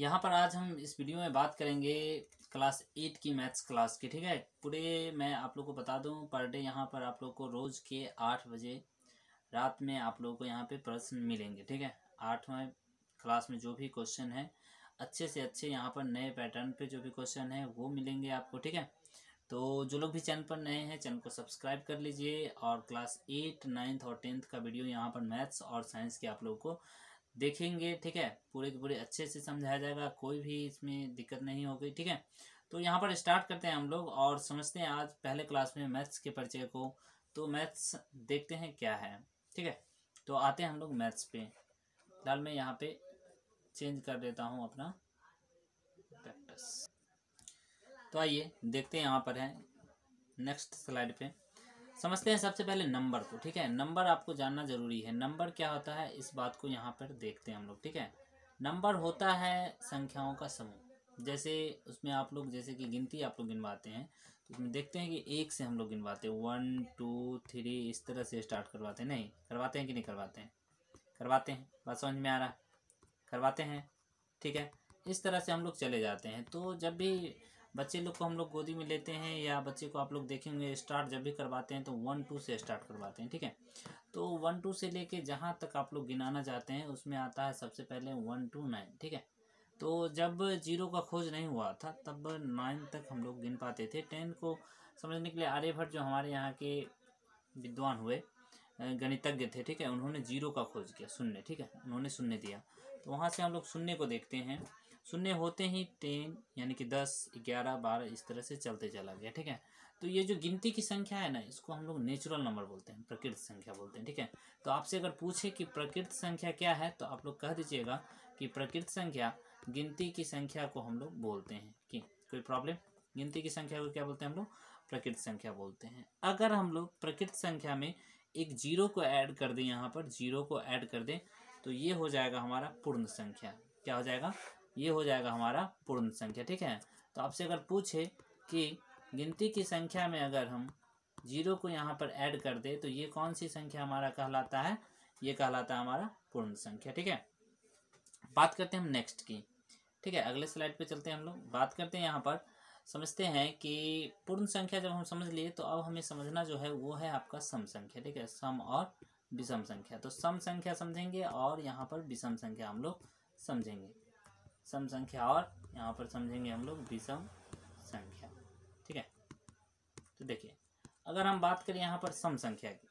यहाँ पर आज हम इस वीडियो में बात करेंगे क्लास एट की मैथ्स क्लास की ठीक है पूरे मैं आप लोग को बता दूँ पर डे यहाँ पर आप लोग को रोज़ के आठ बजे रात में आप लोगों को यहाँ पे प्रश्न मिलेंगे ठीक है आठवें क्लास में जो भी क्वेश्चन है अच्छे से अच्छे यहाँ पर नए पैटर्न पे जो भी क्वेश्चन है वो मिलेंगे आपको ठीक है तो जो लोग भी चैनल पर नए हैं चैनल को सब्सक्राइब कर लीजिए और क्लास एट नाइन्थ और टेंथ का वीडियो यहाँ पर मैथ्स और साइंस के आप लोग को देखेंगे ठीक है पूरे के पूरे अच्छे से समझाया जाएगा कोई भी इसमें दिक्कत नहीं होगी ठीक है तो यहाँ पर स्टार्ट करते हैं हम लोग और समझते हैं आज पहले क्लास में मैथ्स के परिचय को तो मैथ्स देखते हैं क्या है ठीक है तो आते हैं हम लोग मैथ्स पे फिलहाल मैं यहाँ पे चेंज कर देता हूँ अपना प्रैक्टिस तो आइए देखते हैं यहाँ पर है नेक्स्ट स्लाइड पे समझते हैं सबसे पहले नंबर को ठीक है नंबर आपको जानना जरूरी है नंबर क्या होता है इस बात को यहाँ पर देखते हैं हम लोग ठीक है नंबर होता है संख्याओं का समूह जैसे उसमें आप लोग जैसे कि गिनती आप लोग गिनवाते हैं तो उसमें देखते हैं कि एक से हम लोग गिनवाते हैं वन टू थ्री इस तरह से स्टार्ट करवाते हैं नहीं करवाते हैं कि नहीं करवाते हैं करवाते हैं बात समझ में आ रहा है करवाते हैं ठीक है इस तरह से हम लोग चले जाते हैं तो जब भी बच्चे लोग को हम लोग गोदी में लेते हैं या बच्चे को आप लोग देखेंगे स्टार्ट जब भी करवाते हैं तो वन टू से स्टार्ट करवाते हैं ठीक है तो वन टू से लेके जहाँ तक आप लोग गिनाना चाहते हैं उसमें आता है सबसे पहले वन टू नाइन ठीक है तो जब जीरो का खोज नहीं हुआ था तब नाइन तक हम लोग गिन पाते थे टेन को समझने के लिए आर्यभट्ट जो हमारे यहाँ के विद्वान हुए गणितज्ञ थे ठीक है उन्होंने जीरो का खोज किया शून्य ठीक है उन्होंने शून्य दिया तो वहाँ से हम लोग शून्य को देखते हैं शून्य होते ही टेन यानी कि दस ग्यारह बारह इस तरह से चलते चला गया ठीक है तो ये जो गिनती की संख्या है ना इसको हम लोग नेचुरल नंबर बोलते हैं प्रकृत संख्या बोलते हैं ठीक है तो आपसे अगर पूछे कि प्रकृत संख्या क्या है तो आप लोग कह दीजिएगा कि प्रकृत संख्या गिनती की संख्या को हम लोग बोलते हैं कि कोई प्रॉब्लम गिनती की संख्या को क्या बोलते हैं हम लोग प्रकृत संख्या बोलते हैं अगर हम लोग प्रकृत संख्या में एक जीरो को ऐड कर दें यहाँ पर जीरो को ऐड कर दें तो ये हो जाएगा हमारा पूर्ण संख्या क्या हो जाएगा ये हो जाएगा हमारा पूर्ण संख्या ठीक है तो आपसे अगर पूछे कि गिनती की संख्या में अगर हम जीरो को यहाँ पर ऐड कर दे तो ये कौन सी संख्या हमारा कहलाता है ये कहलाता है हमारा पूर्ण संख्या ठीक है बात करते हैं हम नेक्स्ट की ठीक है अगले स्लाइड पे चलते हैं हम लोग बात करते हैं यहाँ पर समझते हैं कि पूर्ण संख्या जब हम समझ लिए तो अब हमें समझना जो है वो है आपका सम संख्या ठीक है सम और विषम संख्या तो सम संख्या समझेंगे और यहाँ पर विषम संख्या हम लोग समझेंगे सम संख्या और यहाँ पर समझेंगे हम लोग विषम संख्या ठीक है तो देखिए अगर हम बात करें यहाँ पर सम संख्या की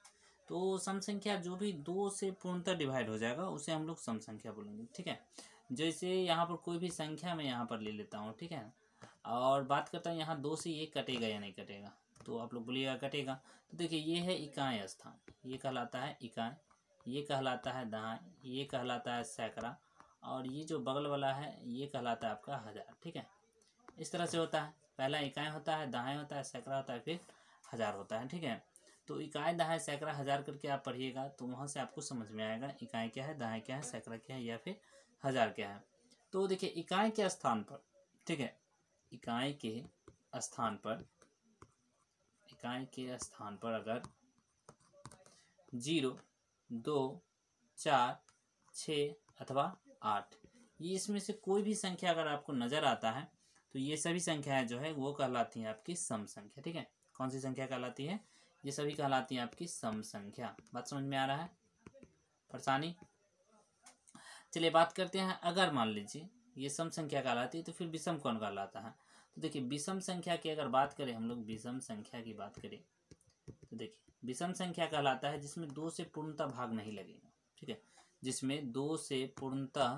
तो सम संख्या जो भी दो से पूर्णतः डिवाइड हो जाएगा उसे हम लोग सम संख्या बोलेंगे ठीक है जैसे यहाँ पर कोई भी संख्या मैं यहाँ पर ले लेता हूँ ठीक है और बात करता हूँ यहाँ दो से ये कटेगा या नहीं कटेगा तो आप लोग बोलिएगा कटेगा तो देखिए ये है इकाई स्थान ये कहलाता है इकाई ये कहलाता है दहाई ये कहलाता है सैकड़ा और ये जो बगल वाला है ये कहलाता है आपका हज़ार ठीक है इस तरह से होता है पहला इकाई होता है दहाई होता है सैकड़ा होता है फिर हज़ार होता है ठीक है तो इकाई दहाई सैकड़ा हज़ार करके आप पढ़िएगा तो वहाँ से आपको समझ में आएगा इकाई क्या है दहाई क्या है सैकड़ा क्या है या फिर हज़ार क्या है तो देखिए इकाई के स्थान पर ठीक है इकाई के स्थान पर इकाई के स्थान पर अगर जीरो दो चार छ अथवा आठ ये इसमें से कोई भी संख्या अगर आपको नज़र आता है तो ये सभी संख्याएं जो है वो कहलाती हैं आपकी सम संख्या ठीक है कौन सी संख्या कहलाती है ये सभी कहलाती हैं आपकी सम संख्या बात समझ में आ रहा है परेशानी चलिए बात करते हैं अगर मान लीजिए ये सम संख्या कहलाती है तो फिर विषम कौन कहलाता है तो देखिए विषम संख्या की अगर बात करें हम लोग विषम संख्या की बात करें तो देखिए विषम संख्या कहलाता है जिसमें दो से पूर्णता भाग नहीं लगेगा ठीक है जिसमें दो से पूर्णतः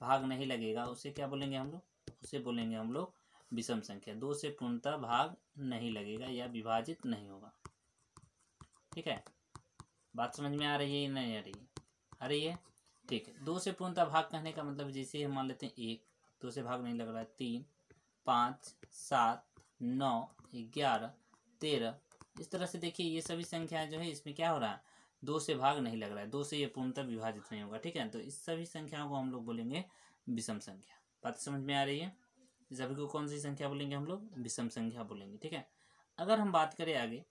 भाग नहीं लगेगा उसे क्या बोलेंगे हम लोग उसे बोलेंगे हम लोग विषम संख्या दो से पूर्णतः भाग नहीं लगेगा या विभाजित नहीं होगा ठीक है बात समझ में आ रही है नहीं आ रही है आ रही है ठीक है दो से पूर्णतः भाग कहने का मतलब जैसे हम मान लेते हैं एक दो से भाग नहीं लग रहा है तीन पाँच सात नौ ग्यारह तेरह इस तरह से देखिए ये सभी संख्याएं जो है इसमें क्या हो रहा है दो से भाग नहीं लग रहा है दो से ये पूर्णतः विभाजित नहीं होगा ठीक है तो इस सभी संख्याओं को हम लोग बोलेंगे विषम संख्या बात समझ में आ रही है सभी को कौन सी संख्या बोलेंगे हम लोग विषम संख्या बोलेंगे ठीक है अगर हम बात करें आगे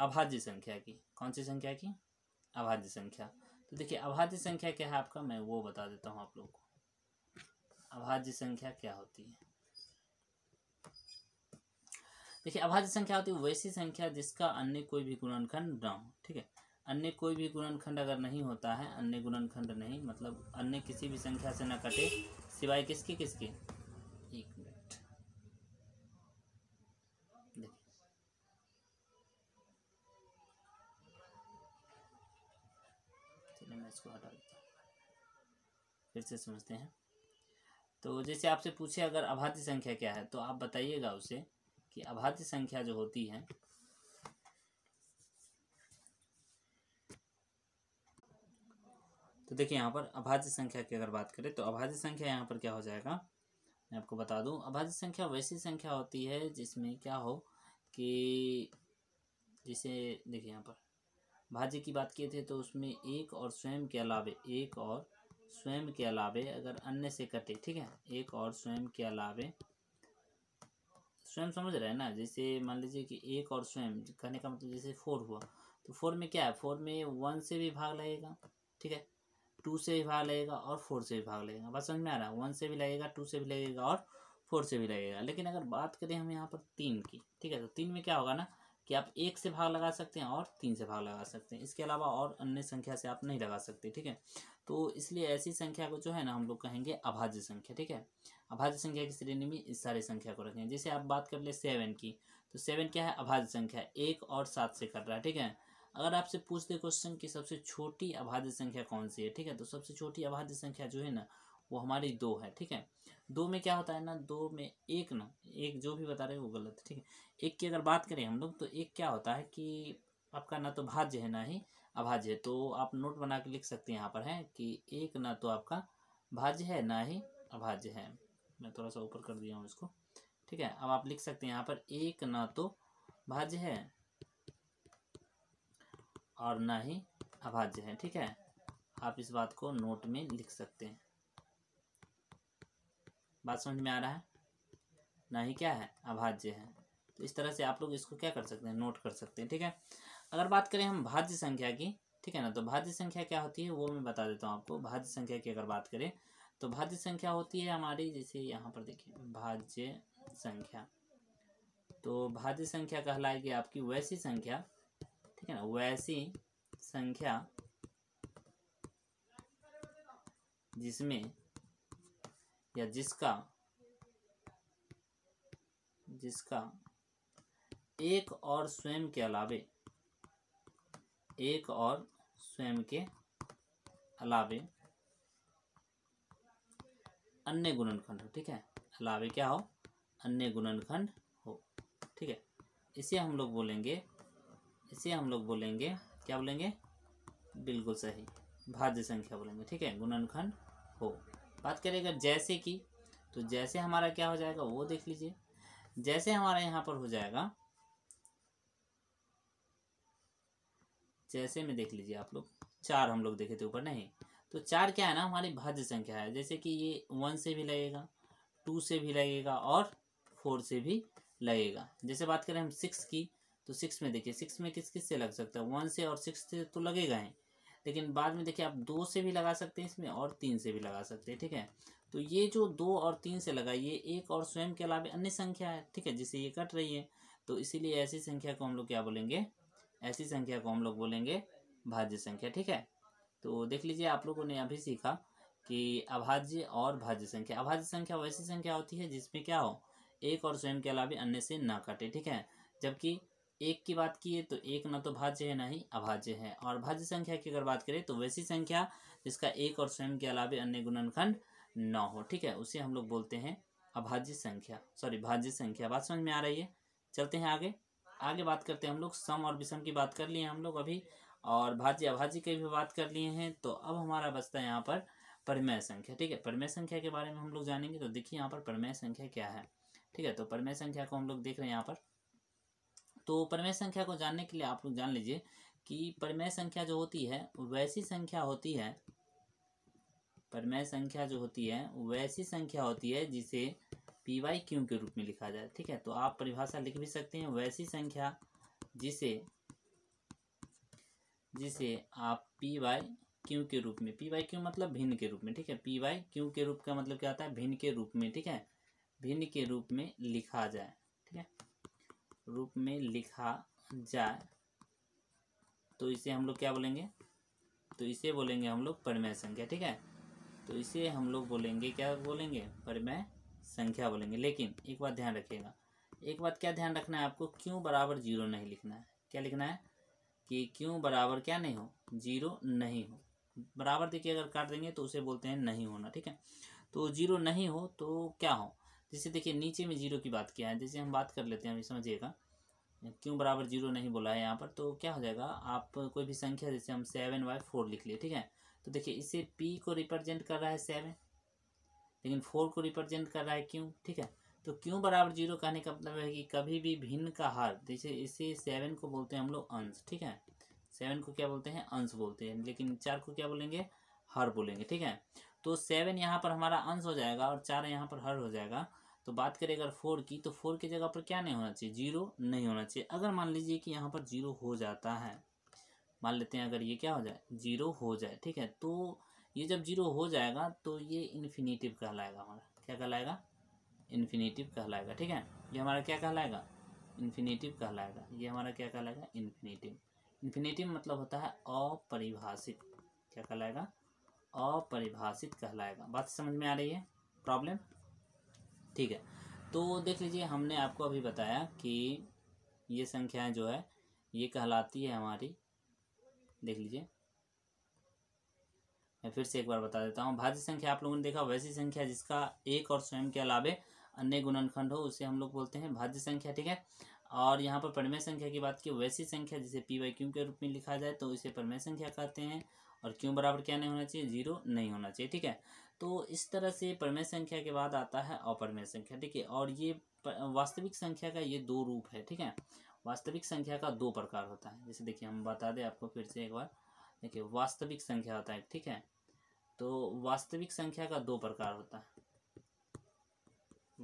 अभाज्य संख्या की कौन सी संख्या की अभाज्य संख्या तो देखिए अभाज्य संख्या क्या है आपका मैं वो बता देता हूँ आप लोग को अभाज्य संख्या क्या होती है देखिए अभाज्य संख्या होती है वैसी संख्या जिसका अन्य कोई भी गुणनखंड न हो ठीक है अन्य कोई भी गुणनखंड अगर नहीं होता है अन्य गुणनखंड नहीं मतलब अन्य किसी भी संख्या से न कटे सिवाय किसके किसके एक मिनट चलिए मैं इसको हटा देता हूँ फिर से समझते हैं तो जैसे आपसे पूछे अगर अभाज्य संख्या क्या है तो आप बताइएगा उसे कि अभाज्य संख्या जो होती है तो देखिए यहाँ पर अभाज्य संख्या की अगर बात करें तो अभाज्य संख्या यहाँ पर क्या हो जाएगा मैं आपको बता दूँ अभाज्य संख्या वैसी संख्या होती है जिसमें क्या हो कि जैसे देखिए यहाँ पर भाज्य की बात किए थे तो उसमें एक और स्वयं के अलावे एक और स्वयं के अलावे अगर अन्य से कटे ठीक है एक और स्वयं के अलावे स्वयं समझ रहे हैं ना जैसे मान लीजिए कि एक और स्वयं कहने का मतलब जैसे फोर हुआ तो फोर में क्या है फोर में वन से भी भाग लगेगा ठीक है टू से भी भाग लगेगा और फोर से भी भाग लगेगा बस समझ में आ रहा है वन से भी लगेगा टू से भी लगेगा और फोर से भी लगेगा लेकिन अगर बात करें हम यहाँ पर तीन की ठीक है तो तीन में क्या होगा ना कि आप एक से भाग लगा सकते हैं और तीन से भाग लगा सकते हैं इसके अलावा और अन्य संख्या से आप नहीं लगा सकते ठीक है तो इसलिए ऐसी संख्या को जो है ना हम लोग कहेंगे अभाज्य संख्या ठीक है अभाज्य संख्या की श्रेणी में इस सारी संख्या को रखें जैसे आप बात कर ले सेवन की तो सेवन क्या है अभाज्य संख्या एक और सात से कर रहा है ठीक है अगर आपसे पूछते क्वेश्चन की सबसे छोटी अभाज्य संख्या कौन सी है ठीक है तो सबसे छोटी अभाज्य संख्या जो है ना वो हमारी दो है ठीक है दो में क्या होता है ना दो में एक ना एक जो भी बता रहे हैं वो गलत है ठीक है एक की अगर बात करें हम लोग तो एक क्या होता है कि आपका ना तो भाज्य है ना ही अभाज्य है तो आप नोट बना के लिख सकते हैं यहाँ पर है कि एक ना तो आपका भाज्य है ना ही अभाज्य है मैं थोड़ा सा ऊपर कर दिया हूँ इसको ठीक है अब आप लिख सकते हैं यहाँ पर एक ना तो भाज्य है और ना ही अभाज्य है ठीक है आप इस बात को नोट में लिख सकते हैं बात समझ में आ रहा है ना ही क्या है अभाज्य है तो इस तरह से आप लोग इसको क्या कर सकते हैं नोट कर सकते हैं ठीक है अगर बात करें हम भाज्य संख्या की ठीक है ना तो भाज्य संख्या क्या होती है वो मैं बता देता हूँ आपको भाज्य संख्या की अगर बात करें तो भाज्य संख्या होती है हमारी जैसे यहाँ पर देखिए भाज्य संख्या तो भाज्य संख्या कहलाएगी आपकी वैसी संख्या है ना वैसी संख्या जिसमें या जिसका जिसका एक और स्वयं के अलावे एक और स्वयं के अलावे अन्य गुणनखंड हो ठीक है अलावे क्या हो अन्य गुणनखंड हो ठीक है इसे हम लोग बोलेंगे इसे हम लोग बोलेंगे क्या बोलेंगे बिल्कुल सही भाज्य संख्या बोलेंगे ठीक है गुणनखंड हो बात करेगा जैसे कि तो जैसे हमारा क्या हो जाएगा वो देख लीजिए जैसे हमारा यहाँ पर हो जाएगा जैसे में देख लीजिए आप लोग चार हम लोग देखे थे ऊपर नहीं तो चार क्या है ना हमारी भाज्य संख्या है जैसे कि ये वन से भी लगेगा टू से भी लगेगा और फोर से भी लगेगा जैसे बात करें हम सिक्स की तो सिक्स में देखिए सिक्स में किस किस से लग सकता है वन से और सिक्स से तो लगेगा ही लेकिन बाद में देखिए आप दो से भी लगा सकते हैं इसमें और तीन से भी लगा सकते हैं ठीक है तो ये जो दो और तीन से लगा ये एक और स्वयं के अलावा अन्य संख्या है ठीक है जिससे ये कट रही है तो इसीलिए ऐसी संख्या को हम लोग क्या बोलेंगे ऐसी संख्या को हम लोग बोलेंगे भाज्य संख्या ठीक है तो देख लीजिए आप लोगों ने अभी सीखा कि अभाज्य और भाज्य संख्या अभाज्य संख्या वैसी संख्या होती है जिसमें क्या हो एक और स्वयं के अलावा अन्य से ना कटे ठीक है जबकि एक की बात की है तो एक ना तो भाज्य है ना ही अभाज्य है और भाज्य संख्या की अगर बात करें तो वैसी संख्या जिसका एक और स्वयं के अलावे अन्य गुणनखंड नौ हो ठीक है उसे हम लोग बोलते हैं अभाज्य संख्या सॉरी भाज्य संख्या बात समझ में आ रही है चलते हैं आगे आगे बात करते हैं हम लोग सम और विषम की बात कर लिए हम लोग अभी और भाज्य अभाज्य की भी बात कर लिए हैं तो अब हमारा बचता है यहाँ पर परिमेय संख्या ठीक है परिमेय संख्या के बारे में हम लोग जानेंगे तो देखिए यहाँ पर परिमेय संख्या क्या है ठीक है तो परिमेय संख्या को हम लोग देख रहे हैं यहाँ पर तो परिमेय संख्या को जानने के लिए आप लोग जान लीजिए कि परिमेय संख्या जो होती है वैसी संख्या होती है परिमेय संख्या जो होती है वैसी संख्या होती है जिसे पी वाई क्यू के रूप में लिखा जाए ठीक है तो आप परिभाषा लिख भी सकते हैं वैसी संख्या जिसे जिसे आप पी वाई क्यू के रूप में पी वाई क्यू मतलब भिन्न के रूप में ठीक है पी वाई क्यू के रूप का मतलब क्या होता है भिन्न के रूप में ठीक है भिन्न के रूप में लिखा जाए ठीक है रूप में लिखा जाए तो इसे हम लोग क्या बोलेंगे तो इसे बोलेंगे हम लोग परिमेय संख्या ठीक है तो इसे हम लोग बोलेंगे क्या बोलेंगे परिमेय संख्या बोलेंगे लेकिन एक बात ध्यान रखिएगा एक बात क्या ध्यान रखना है आपको क्यों बराबर जीरो नहीं लिखना है क्या लिखना है कि क्यों बराबर क्या नहीं हो जीरो नहीं हो बराबर देखिए अगर काट देंगे तो उसे बोलते हैं नहीं होना ठीक है तो जीरो नहीं हो तो क्या हो जैसे देखिए नीचे में जीरो की बात किया है जैसे हम बात कर लेते हैं अभी समझिएगा क्यों बराबर जीरो नहीं बोला है यहाँ पर तो क्या हो जाएगा आप कोई भी संख्या जैसे हम सेवन बाय फोर लिख लिए ठीक है तो देखिए इसे पी को रिप्रेजेंट कर रहा है सेवन लेकिन फोर को रिप्रेजेंट कर रहा है क्यों ठीक है तो क्यों बराबर जीरो कहने का मतलब है कि कभी भी भिन्न का हार जैसे इसे सेवन को बोलते हैं हम लोग अंश ठीक है सेवन को क्या बोलते हैं अंश बोलते हैं लेकिन चार को क्या बोलेंगे हर बोलेंगे ठीक है तो सेवन यहाँ पर हमारा अंश हो जाएगा और चार यहाँ पर हर हो जाएगा तो बात करें अगर फोर की तो फोर की जगह पर क्या नहीं होना चाहिए जीरो नहीं होना चाहिए अगर मान लीजिए कि यहाँ पर जीरो हो जाता है मान लेते हैं अगर ये क्या हो जाए जीरो हो जाए ठीक है तो ये जब जीरो हो जाएगा तो ये इन्फिनेटिव कहलाएगा हमारा क्या कहलाएगा इन्फिनेटिव कहलाएगा ठीक है ये हमारा क्या कहलाएगा इन्फिनेटिव कहलाएगा ये हमारा क्या कहलाएगा इन्फिनेटिव इन्फिनेटिव मतलब होता है अपरिभाषित क्या कहलाएगा अपरिभाषित कहलाएगा बात समझ में आ रही है प्रॉब्लम ठीक है तो देख लीजिए हमने आपको अभी बताया कि ये संख्याएं जो है ये कहलाती है हमारी देख लीजिए मैं फिर से एक बार बता देता हूँ भाज्य संख्या आप लोगों ने देखा वैसी संख्या जिसका एक और स्वयं के अलावे अन्य गुणनखंड हो उसे हम लोग बोलते हैं भाज्य संख्या ठीक है और यहाँ पर परमेय संख्या की बात की वैसी संख्या जिसे पी वाई क्यू के रूप में लिखा जाए तो इसे परमेय संख्या कहते हैं और क्यों बराबर क्या नहीं होना चाहिए जीरो नहीं होना चाहिए ठीक है तो इस तरह से परमेय संख्या के बाद आता है अपरमेय संख्या ठीक है और ये वास्तविक संख्या का ये दो रूप है ठीक है वास्तविक संख्या का दो प्रकार होता है जैसे देखिए हम बता दें आपको फिर से एक बार देखिए वास्तविक संख्या होता है ठीक है तो वास्तविक संख्या का दो प्रकार होता है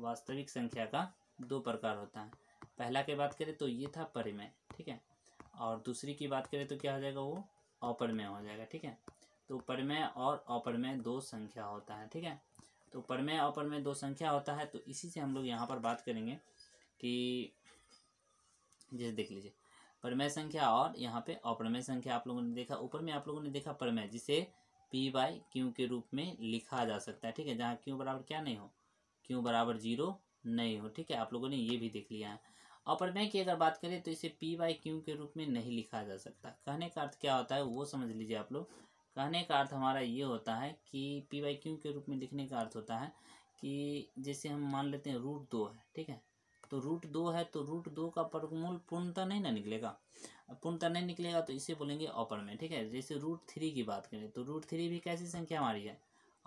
वास्तविक संख्या का दो प्रकार होता है पहला की बात करें तो ये था परिमेय ठीक है और दूसरी की बात करें तो क्या हो जाएगा वो अपर में हो जाएगा ठीक है तो परमेय और अपरमेय में दो संख्या होता है ठीक है तो परमेय अपर में दो संख्या होता है तो इसी से हम लोग यहाँ पर बात करेंगे कि जैसे देख लीजिए परमेय संख्या और यहाँ पे अपरमेय संख्या आप लोगों ने देखा ऊपर में आप लोगों ने देखा परमेय जिसे पी बाई क्यू के रूप में लिखा जा सकता है ठीक है जहाँ क्यू बराबर क्या नहीं हो क्यू बराबर जीरो नहीं हो ठीक है आप लोगों ने ये भी देख लिया है अपरमेय की अगर बात करें तो इसे पी वाई क्यू के रूप में नहीं लिखा जा सकता कहने का अर्थ क्या होता है वो समझ लीजिए आप लोग कहने का अर्थ हमारा ये होता है कि पी वाई क्यू के रूप में लिखने का अर्थ होता है कि जैसे हम मान लेते हैं रूट दो है ठीक है तो रूट दो है तो रूट दो का परमूल पूर्णता नहीं ना निकलेगा पूर्णता नहीं निकलेगा तो इसे बोलेंगे अपर में ठीक है जैसे रूट थ्री की बात करें तो रूट थ्री भी कैसी संख्या हमारी है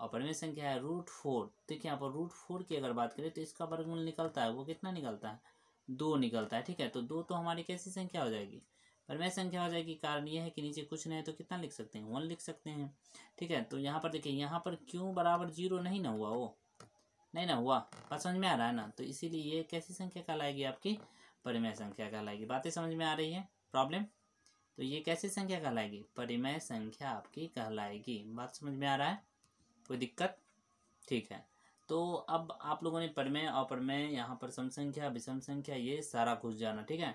अपर में संख्या है रूट फोर देखिए यहाँ पर रूट फोर की अगर बात करें तो इसका वर्गमूल निकलता है वो कितना निकलता है दो निकलता है ठीक है तो दो तो हमारी कैसी संख्या हो जाएगी परमेय संख्या हो जाएगी कारण यह है कि नीचे कुछ नहीं है तो कितना लिख सकते हैं वन लिख सकते हैं ठीक है तो यहाँ पर देखिए यहाँ पर क्यों बराबर जीरो नहीं ना हुआ वो नहीं ना हुआ बात समझ में आ रहा है ना तो इसीलिए ये कैसी संख्या कहलाएगी आपकी परिमय संख्या कहलाएगी बातें समझ में आ रही है प्रॉब्लम तो ये कैसी संख्या कहलाएगी परिमय संख्या आपकी कहलाएगी बात समझ में आ रहा है कोई दिक्कत ठीक है तो अब आप लोगों ने परमेय अप्रमेय यहाँ पर सम संख्या विषम संख्या ये सारा कुछ जाना ठीक है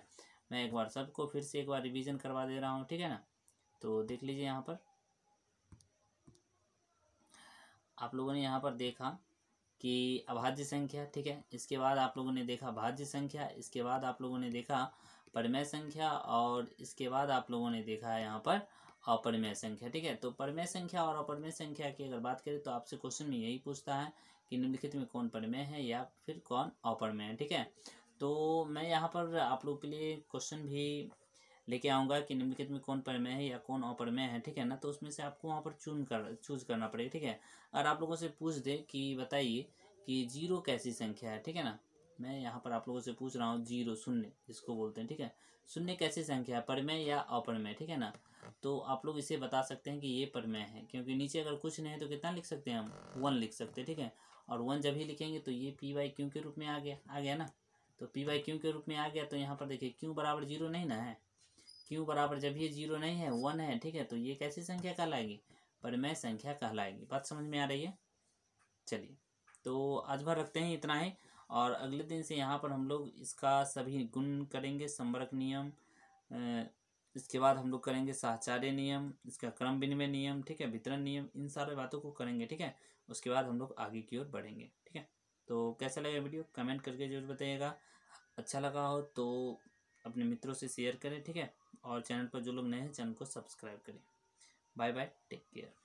मैं एक बार सबको फिर से एक बार रिवीजन करवा दे रहा हूँ ठीक है ना तो देख लीजिए यहाँ पर आप लोगों ने यहाँ पर देखा कि अभाज्य संख्या ठीक है इसके बाद आप लोगों ने देखा भाज्य संख्या इसके बाद आप लोगों ने देखा परमेय संख्या और इसके बाद आप लोगों ने देखा है यहाँ पर अपरमय संख्या ठीक है तो परमेय संख्या और अपरमय संख्या की अगर बात करें तो आपसे क्वेश्चन में यही पूछता है कि निम्नलिखित में कौन परिमेय है या फिर कौन अपरमेय है ठीक है तो मैं यहाँ पर आप लोग के लिए क्वेश्चन भी लेके आऊँगा कि निम्नलिखित में कौन परिमेय है या कौन अपरमेय है ठीक है ना तो उसमें से आपको वहाँ पर चून कर चूज करना पड़ेगा ठीक है और आप लोगों से पूछ दे कि बताइए कि जीरो कैसी संख्या है ठीक है ना मैं यहाँ पर आप लोगों से पूछ रहा हूँ जीरो शून्य जिसको बोलते हैं ठीक है शून्य कैसी संख्या है परमेय या अपरमेय ठीक है ना तो आप लोग इसे बता सकते हैं कि ये परमेय है क्योंकि नीचे अगर कुछ नहीं है तो कितना लिख सकते हैं हम वन लिख सकते हैं ठीक है और वन जब ही लिखेंगे तो ये पी वाई क्यू के रूप में आ गया आ गया ना तो पी वाई क्यू के रूप में आ गया तो यहाँ पर देखिए क्यू बराबर जीरो नहीं ना है क्यू बराबर जब ये जीरो नहीं है वन है ठीक है तो ये कैसी संख्या कहलाएगी मैं संख्या कहलाएगी बात समझ में आ रही है चलिए तो आज भर रखते हैं इतना ही और अगले दिन से यहाँ पर हम लोग इसका सभी गुण करेंगे संवर्क नियम इसके बाद हम लोग करेंगे साहचार्य नियम इसका क्रम विनिमय नियम ठीक है वितरण नियम इन सारे बातों को करेंगे ठीक है उसके बाद हम लोग आगे की ओर बढ़ेंगे ठीक है तो कैसा लगा वीडियो कमेंट करके जरूर बताइएगा अच्छा लगा हो तो अपने मित्रों से शेयर करें ठीक है और चैनल पर जो लोग नए हैं चैनल को सब्सक्राइब करें बाय बाय टेक केयर